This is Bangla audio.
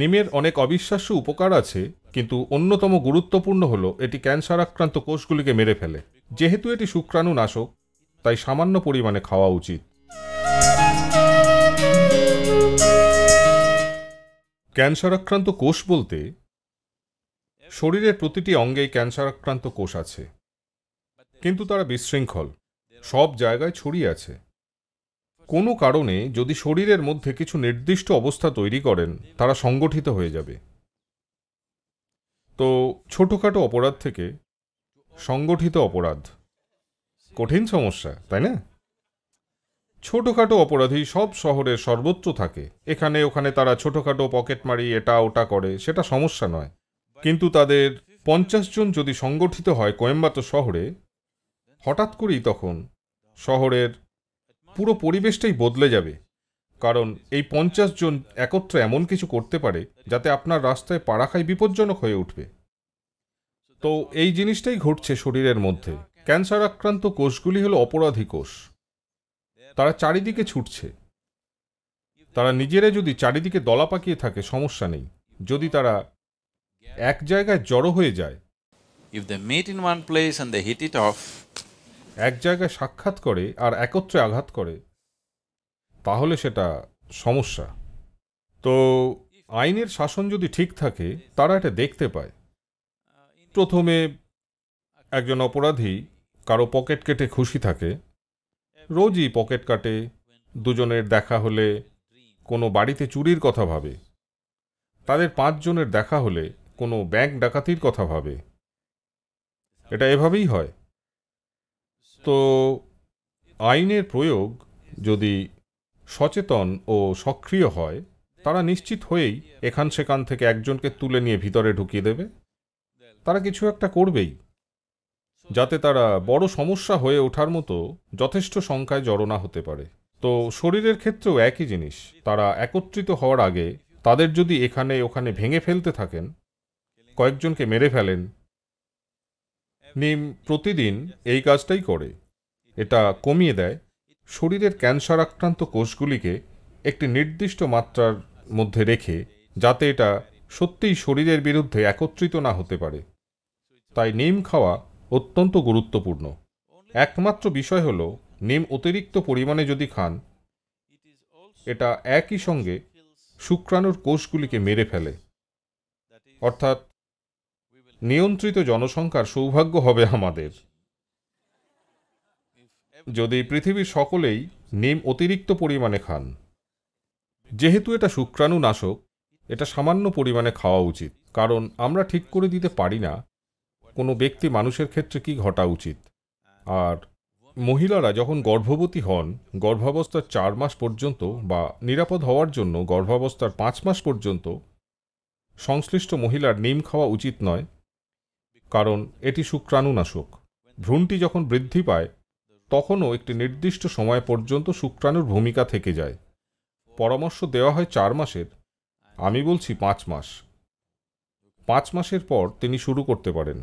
নিমের অনেক অবিশ্বাস্য উপকার আছে কিন্তু অন্যতম গুরুত্বপূর্ণ হল এটি ক্যান্সার আক্রান্ত কোষগুলিকে মেরে ফেলে যেহেতু এটি শুক্রাণু নাশক তাই সামান্য পরিমাণে খাওয়া উচিত ক্যান্সার আক্রান্ত কোষ বলতে শরীরের প্রতিটি অঙ্গেই ক্যান্সার আক্রান্ত কোষ আছে কিন্তু তারা বিশৃঙ্খল সব জায়গায় ছড়িয়ে আছে কোনো কারণে যদি শরীরের মধ্যে কিছু নির্দিষ্ট অবস্থা তৈরি করেন তারা সংগঠিত হয়ে যাবে তো ছোটোখাটো অপরাধ থেকে সংগঠিত অপরাধ কঠিন সমস্যা তাই না ছোটোখাটো অপরাধী সব শহরের সর্বত্র থাকে এখানে ওখানে তারা ছোটোখাটো পকেট মারি এটা ওটা করে সেটা সমস্যা নয় কিন্তু তাদের পঞ্চাশ জন যদি সংগঠিত হয় কোয়েম্বাতো শহরে হঠাৎ করেই তখন শহরের পুরো পরিবেশটাই বদলে যাবে কারণ এই পঞ্চাশ জন একত্র এমন কিছু করতে পারে যাতে আপনার রাস্তায় পাড়াখাই বিপজ্জনক হয়ে উঠবে তো এই জিনিসটাই ঘটছে শরীরের মধ্যে ক্যান্সার আক্রান্ত কোষগুলি হল অপরাধী কোষ তারা চারিদিকে ছুটছে তারা নিজেরা যদি চারিদিকে দলা পাকিয়ে থাকে সমস্যা নেই যদি তারা এক জায়গায় জড়ো হয়ে যায় if they meet in one place and hit it off এক জায়গায় সাক্ষাৎ করে আর একত্রে আঘাত করে তাহলে সেটা সমস্যা তো আইনের শাসন যদি ঠিক থাকে তারা এটা দেখতে পায় প্রথমে একজন অপরাধী কারো পকেট কেটে খুশি থাকে রোজই পকেট কাটে দুজনের দেখা হলে কোনো বাড়িতে চুরির কথা ভাবে তাদের পাঁচজনের দেখা হলে কোনো ব্যাংক ডাকাতির কথা ভাবে এটা এভাবেই হয় তো আইনের প্রয়োগ যদি সচেতন ও সক্রিয় হয় তারা নিশ্চিত হয়েই এখান সেখান থেকে একজনকে তুলে নিয়ে ভিতরে ঢুকিয়ে দেবে তারা কিছু একটা করবেই যাতে তারা বড় সমস্যা হয়ে ওঠার মতো যথেষ্ট সংখ্যায় জড়না হতে পারে তো শরীরের ক্ষেত্রেও একই জিনিস তারা একত্রিত হওয়ার আগে তাদের যদি এখানে ওখানে ভেঙে ফেলতে থাকেন কয়েকজনকে মেরে ফেলেন নিম প্রতিদিন এই কাজটাই করে এটা কমিয়ে দেয় শরীরের ক্যান্সার আক্রান্ত কোষগুলিকে একটি নির্দিষ্ট মাত্রার মধ্যে রেখে যাতে এটা সত্যিই শরীরের বিরুদ্ধে একত্রিত না হতে পারে তাই নিম খাওয়া অত্যন্ত গুরুত্বপূর্ণ একমাত্র বিষয় হল নিম অতিরিক্ত পরিমাণে যদি খান এটা একই সঙ্গে শুক্রাণুর কোষগুলিকে মেরে ফেলে অর্থাৎ নিয়ন্ত্রিত জনসংখ্যার সৌভাগ্য হবে আমাদের যদি পৃথিবীর সকলেই নিম অতিরিক্ত পরিমাণে খান যেহেতু এটা শুক্রাণু নাশক এটা সামান্য পরিমাণে খাওয়া উচিত কারণ আমরা ঠিক করে দিতে পারি না কোনো ব্যক্তি মানুষের ক্ষেত্রে কি ঘটা উচিত আর মহিলারা যখন গর্ভবতী হন গর্ভাবস্থার চার মাস পর্যন্ত বা নিরাপদ হওয়ার জন্য গর্ভাবস্থার পাঁচ মাস পর্যন্ত সংশ্লিষ্ট মহিলার নিম খাওয়া উচিত নয় কারণ এটি শুক্রাণুনাশক ভ্রূণটি যখন বৃদ্ধি পায় তখনও একটি নির্দিষ্ট সময় পর্যন্ত শুক্রাণুর ভূমিকা থেকে যায় পরামর্শ দেওয়া হয় চার মাসের আমি বলছি পাঁচ মাস পাঁচ মাসের পর তিনি শুরু করতে পারেন